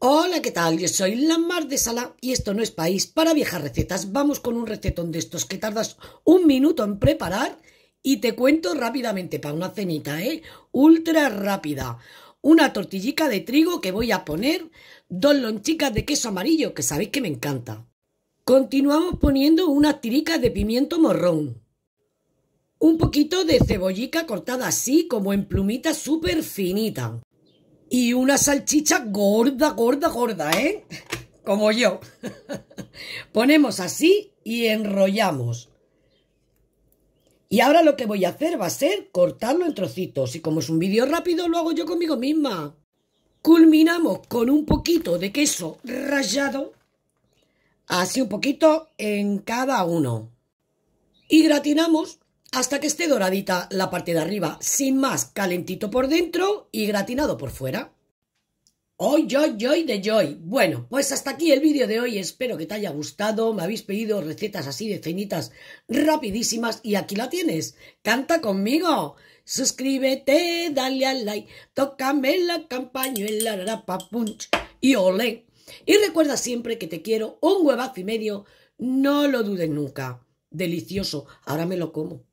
Hola, ¿qué tal? Yo soy la Mar de Sala y esto no es país para viejas recetas. Vamos con un recetón de estos que tardas un minuto en preparar y te cuento rápidamente para una cenita, ¿eh? Ultra rápida. Una tortillica de trigo que voy a poner, dos lonchicas de queso amarillo, que sabéis que me encanta. Continuamos poniendo una tirica de pimiento morrón. Un poquito de cebollica cortada así, como en plumita súper finita y una salchicha gorda, gorda, gorda, ¿eh? Como yo. Ponemos así y enrollamos. Y ahora lo que voy a hacer va a ser cortarlo en trocitos. Y como es un vídeo rápido, lo hago yo conmigo misma. Culminamos con un poquito de queso rallado. Así un poquito en cada uno. Y gratinamos hasta que esté doradita la parte de arriba, sin más, calentito por dentro y gratinado por fuera. ¡Oy, oh, joy, joy de joy! Bueno, pues hasta aquí el vídeo de hoy, espero que te haya gustado, me habéis pedido recetas así de cenitas rapidísimas y aquí la tienes, ¡canta conmigo! Suscríbete, dale al like, tócame la campañuela, punch. y olé. Y recuerda siempre que te quiero un huevazo y medio, no lo dudes nunca. Delicioso, ahora me lo como.